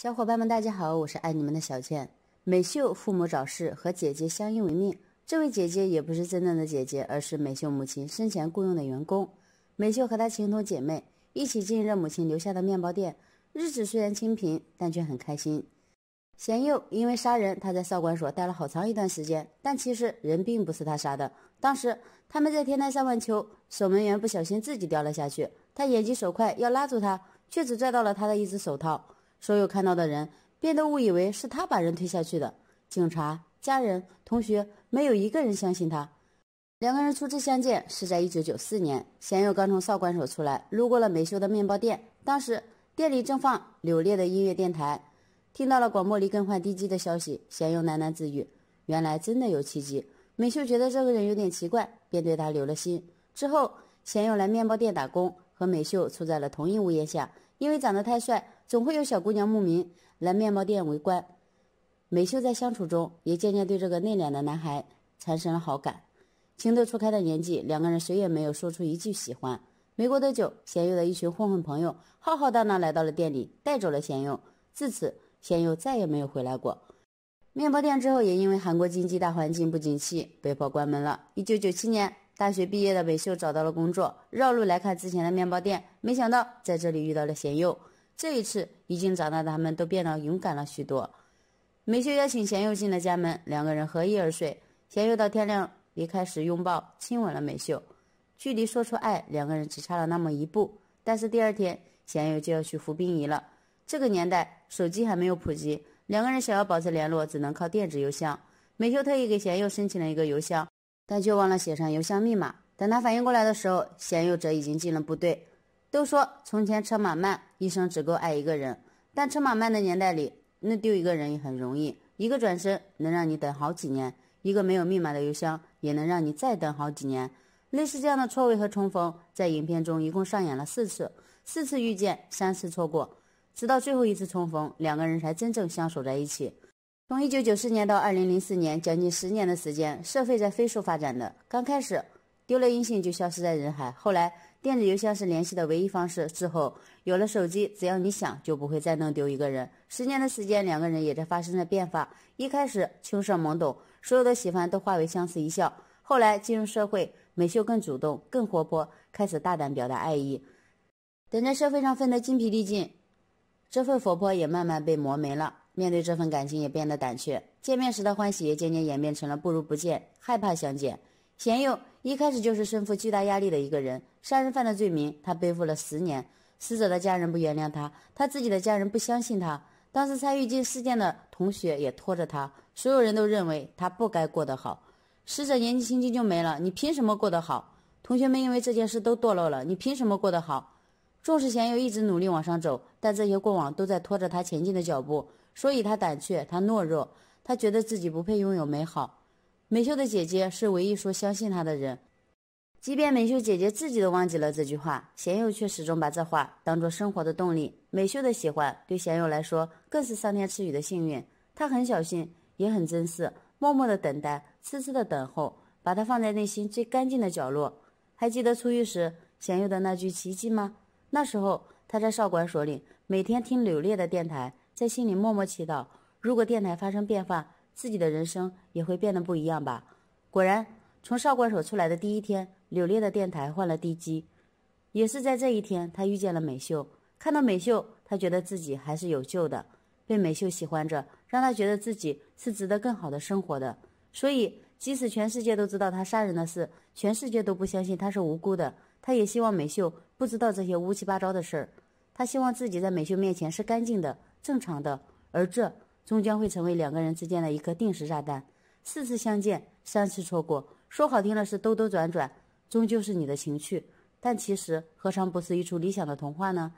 小伙伴们，大家好，我是爱你们的小倩。美秀父母早逝，和姐姐相依为命。这位姐姐也不是真正的姐姐，而是美秀母亲生前雇佣的员工。美秀和她情同姐妹，一起经营着母亲留下的面包店。日子虽然清贫，但却很开心。贤佑因为杀人，他在少管所待了好长一段时间，但其实人并不是他杀的。当时他们在天台上玩球，守门员不小心自己掉了下去，他眼疾手快要拉住他，却只拽到了他的一只手套。所有看到的人便都误以为是他把人推下去的。警察、家人、同学，没有一个人相信他。两个人初次相见是在一九九四年，贤佑刚从少管所出来，路过了美秀的面包店。当时店里正放柳烈的音乐电台，听到了广播里更换 DJ 的消息，贤佑喃喃自语：“原来真的有奇迹。”美秀觉得这个人有点奇怪，便对他留了心。之后，贤佑来面包店打工，和美秀处在了同一屋檐下。因为长得太帅。总会有小姑娘、慕名来面包店围观。美秀在相处中也渐渐对这个内敛的男孩产生了好感。情窦初开的年纪，两个人谁也没有说出一句喜欢。没过多久，贤佑的一群混混朋友浩浩荡荡来到了店里，带走了贤佑。自此，贤佑再也没有回来过。面包店之后也因为韩国经济大环境不景气被迫关门了。一九九七年，大学毕业的美秀找到了工作，绕路来看之前的面包店，没想到在这里遇到了贤佑。这一次，已经长大的他们都变得勇敢了许多。美秀邀请贤佑进了家门，两个人合衣而睡。贤佑到天亮离开时，拥抱、亲吻了美秀。距离说出爱，两个人只差了那么一步。但是第二天，贤佑就要去服兵役了。这个年代，手机还没有普及，两个人想要保持联络，只能靠电子邮箱。美秀特意给贤佑申请了一个邮箱，但却忘了写上邮箱密码。等他反应过来的时候，贤佑则已经进了部队。都说从前车马慢，一生只够爱一个人。但车马慢的年代里，那丢一个人也很容易，一个转身能让你等好几年，一个没有密码的邮箱也能让你再等好几年。类似这样的错位和重逢，在影片中一共上演了四次，四次遇见，三次错过，直到最后一次重逢，两个人才真正相守在一起。从1994年到2004年，将近十年的时间，社会在飞速发展的。刚开始，丢了音信就消失在人海，后来。电子邮箱是联系的唯一方式。之后有了手机，只要你想，就不会再弄丢一个人。十年的时间，两个人也在发生着变化。一开始青涩懵懂，所有的喜欢都化为相视一笑。后来进入社会，美秀更主动、更活泼，开始大胆表达爱意。等在社会上分得精疲力尽，这份活泼也慢慢被磨没了。面对这份感情也变得胆怯。见面时的欢喜，也渐渐演变成了不如不见，害怕相见。贤佑一开始就是身负巨大压力的一个人，杀人犯的罪名他背负了十年，死者的家人不原谅他，他自己的家人不相信他，当时参与进事件的同学也拖着他，所有人都认为他不该过得好，死者年纪轻轻就没了，你凭什么过得好？同学们因为这件事都堕落了，你凭什么过得好？纵使贤佑一直努力往上走，但这些过往都在拖着他前进的脚步，所以他胆怯，他懦弱，他觉得自己不配拥有美好。美秀的姐姐是唯一说相信她的人，即便美秀姐姐自己都忘记了这句话，贤佑却始终把这话当作生活的动力。美秀的喜欢对贤佑来说更是上天赐予的幸运，他很小心，也很珍视，默默的等待，痴痴的等候，把它放在内心最干净的角落。还记得出狱时贤佑的那句奇迹吗？那时候他在少管所里，每天听柳烈的电台，在心里默默祈祷，如果电台发生变化。自己的人生也会变得不一样吧。果然，从少管所出来的第一天，柳烈的电台换了地基，也是在这一天，他遇见了美秀。看到美秀，他觉得自己还是有救的。被美秀喜欢着，让他觉得自己是值得更好的生活的。所以，即使全世界都知道他杀人的事，全世界都不相信他是无辜的，他也希望美秀不知道这些乌七八糟的事儿。他希望自己在美秀面前是干净的、正常的。而这。终将会成为两个人之间的一颗定时炸弹。四次相见，三次错过，说好听的是兜兜转转，终究是你的情趣；但其实何尝不是一出理想的童话呢？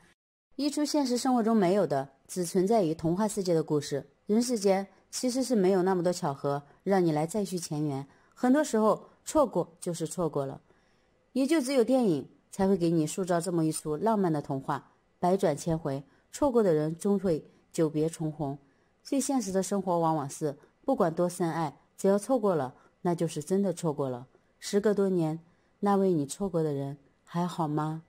一出现实生活中没有的，只存在于童话世界的故事。人世间其实是没有那么多巧合让你来再续前缘。很多时候错过就是错过了，也就只有电影才会给你塑造这么一出浪漫的童话，百转千回，错过的人终会久别重逢。最现实的生活往往是，不管多深爱，只要错过了，那就是真的错过了。时隔多年，那位你错过的人还好吗？